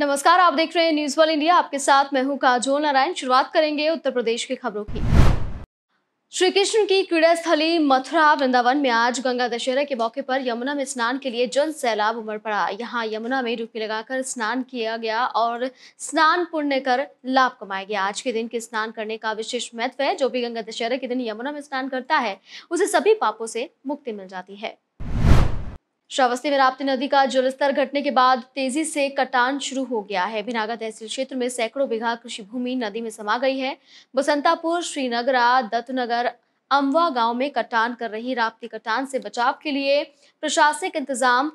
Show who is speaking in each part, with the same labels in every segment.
Speaker 1: नमस्कार आप देख रहे हैं न्यूज वन इंडिया आपके साथ मैं हूं काजोल नारायण शुरुआत करेंगे उत्तर प्रदेश की खबरों की श्री कृष्ण की क्रीड़ा स्थली मथुरा वृंदावन में आज गंगा दशहरा के मौके पर यमुना में स्नान के लिए जन सैलाब उमड़ पड़ा यहाँ यमुना में डुबकी लगाकर स्नान किया गया और स्नान पुण्य कर लाभ कमाया गया आज के दिन के स्नान करने का विशेष महत्व है जो भी गंगा दशहरा के दिन यमुना में स्नान करता है उसे सभी पापों से मुक्ति मिल जाती है श्रावस्ती में राप्ती नदी का जलस्तर घटने के बाद तेजी से कटान शुरू हो गया है भिनागा तहसील क्षेत्र में सैकड़ों बीघा कृषि भूमि नदी में समा गई है बसंतापुर श्रीनगरा दत्तनगर अमवा गांव में कटान कर रही राप्ती कटान से बचाव के लिए प्रशासनिक इंतजाम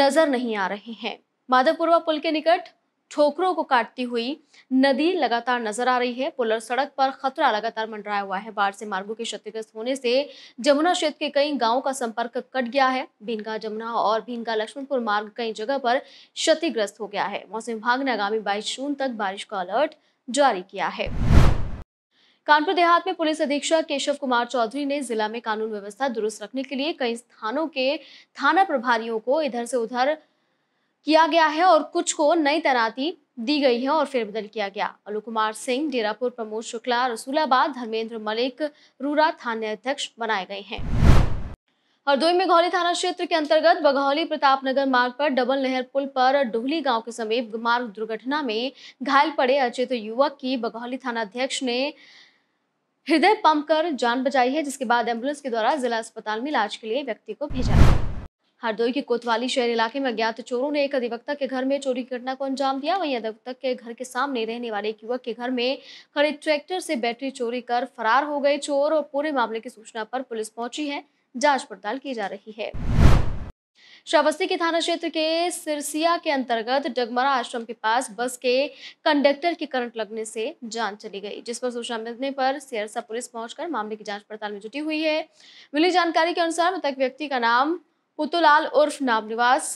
Speaker 1: नजर नहीं आ रहे हैं माधवपुरवा पुल के निकट ठोकरों को काटती हुई नदी लगातार नजर आ रही है पुलर सड़क पर खतरा लगातार मंडराया हुआ है बाढ़ से मार्गों के क्षतिग्रस्त होने से जमुना क्षेत्र के कई गांवों का संपर्क कट गया है भीनगा जमुना और भीनगा लक्ष्मणपुर मार्ग कई जगह पर क्षतिग्रस्त हो गया है मौसम विभाग ने आगामी बाईस जून तक बारिश का अलर्ट जारी किया है कानपुर देहात में पुलिस अधीक्षक केशव कुमार चौधरी ने जिला में कानून व्यवस्था दुरुस्त रखने के लिए कई स्थानों के थाना प्रभारियों को इधर से उधर किया गया है और कुछ को नई तैनाती दी गई है और फेरबदल किया गया अलू कुमार सिंह डेरापुर प्रमोद शुक्ला रसूलाबाद धर्मेंद्र मलिक रूरा थाना अध्यक्ष बनाए गए हैं हरदोई में घौली थाना क्षेत्र के अंतर्गत बघौली प्रताप नगर मार्ग पर डबल नहर पुल पर डोहली गांव के समीप मार्ग दुर्घटना में घायल पड़े अचेत तो युवक की बघौली थाना अध्यक्ष ने हृदय पंप कर जान बचाई है जिसके बाद एम्बुलेंस के द्वारा जिला अस्पताल में इलाज के लिए व्यक्ति को भेजा गया हरदोई के कोतवाली शहर इलाके में अज्ञात चोरों ने एक अधिवक्ता के घर में चोरी की घटना को अंजाम दिया वहीं अधिवक्ता के घर के सामने रहने वाले एक युवक के घर में खड़े ट्रैक्टर से बैटरी चोरी कर फरार हो गए चोर और पूरे मामले की सूचना पर पुलिस पहुंची है जांच पड़ताल की जा रही है श्रावस्ती के थाना क्षेत्र के सिरसिया के अंतर्गत डगमरा आश्रम के पास बस के कंडक्टर के करंट लगने से जान चली गई जिस पर सूचना मिलने पर सिरसा पुलिस पहुंचकर मामले की जांच पड़ताल में जुटी हुई है मिली जानकारी के अनुसार मृतक व्यक्ति का नाम पुतुलाल उर्फ नामनिवास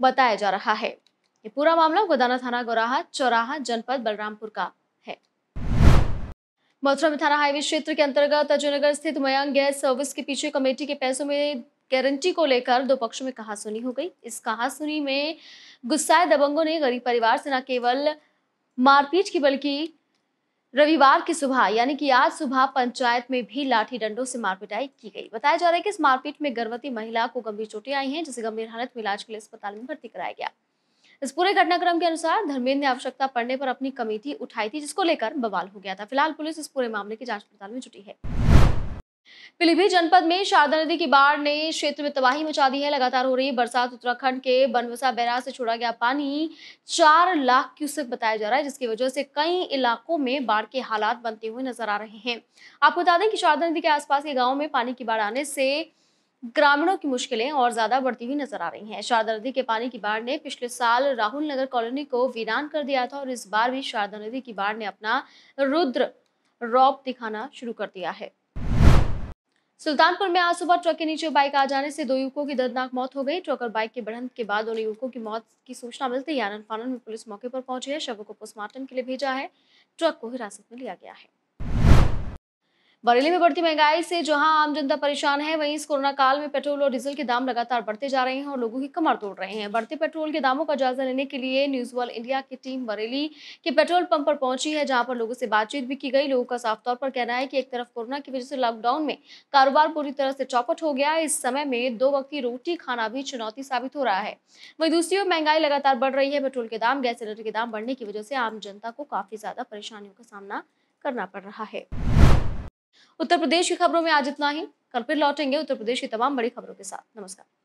Speaker 1: बताया जा रहा है ये पूरा मामला गोदाना थाना गोराहा चौराहा जनपद बलरामपुर का है मथुरा में थाना हाईवे क्षेत्र के अंतर्गत अजयनगर स्थित मयंग गैस सर्विस के पीछे कमेटी के पैसों में गारंटी को लेकर दो पक्षों में कहासुनी हो गई इस कहासुनी में गुस्साए दबंगों ने गरीब परिवार से न केवल मारपीट की बल्कि रविवार की सुबह यानी कि आज सुबह पंचायत में भी लाठी डंडों से मारपिटाई की गई बताया जा रहा है कि इस मारपीट में गर्भवती महिला को गंभीर चोटें आई हैं जिसे गंभीर हालत में इलाज के लिए अस्पताल में भर्ती कराया गया इस पूरे घटनाक्रम के अनुसार धर्मेंद्र ने आवश्यकता पड़ने पर अपनी कमेटी उठाई थी जिसको लेकर बवाल हो गया था फिलहाल पुलिस इस पूरे मामले की जांच पड़ताल में जुटी है पीलीभीत जनपद में शारदा नदी की बाढ़ ने क्षेत्र में तबाही मचा दी है लगातार हो रही बरसात उत्तराखंड के बनवसा बैराज से छोड़ा गया पानी चार लाख क्यूसेक बताया जा रहा है जिसकी वजह से कई इलाकों में बाढ़ के हालात बनते हुए नजर आ रहे हैं आपको बता दें कि शारदा नदी के आसपास के गाँव में पानी की बाढ़ आने से ग्रामीणों की मुश्किलें और ज्यादा बढ़ती हुई नजर आ रही हैं शारदा नदी के पानी की बाढ़ ने पिछले साल राहुल नगर कॉलोनी को वीरान कर दिया था और इस बार भी शारदा नदी की बाढ़ ने अपना रुद्र रौप दिखाना शुरू कर दिया है सुल्तानपुर में आज सुबह ट्रक के नीचे बाइक आ जाने से दो युवकों की दर्दनाक मौत हो गई ट्रक और बाइक के बढ़त के बाद दोनों युवकों की मौत की सूचना मिलते ही आनंद फानन में पुलिस मौके पर पहुंची है शवों को पोस्टमार्टम के लिए भेजा है ट्रक को हिरासत में लिया गया है बरेली में बढ़ती महंगाई से जहां आम जनता परेशान है वहीं इस कोरोना काल में पेट्रोल और डीजल के दाम लगातार बढ़ते जा रहे हैं और लोगों की कमर तोड़ रहे हैं बढ़ते पेट्रोल के दामों का जायजा लेने के लिए न्यूज वर्ल्ड इंडिया की टीम बरेली के पेट्रोल पंप पर पहुंची है जहां पर लोगों से बातचीत भी की गई लोगों का साफ तौर पर कहना है कि एक तरफ कोरोना की वजह से लॉकडाउन में कारोबार पूरी तरह से चौपट हो गया इस समय में दो वक्त की रोटी खाना भी चुनौती साबित हो रहा है वही दूसरी ओर महंगाई लगातार बढ़ रही है पेट्रोल के दाम गैस सिलेंडर के दाम बढ़ने की वजह से आम जनता को काफी ज्यादा परेशानियों का सामना करना पड़ रहा है उत्तर प्रदेश की खबरों में आज इतना ही कल फिर लौटेंगे उत्तर प्रदेश की तमाम बड़ी खबरों के साथ नमस्कार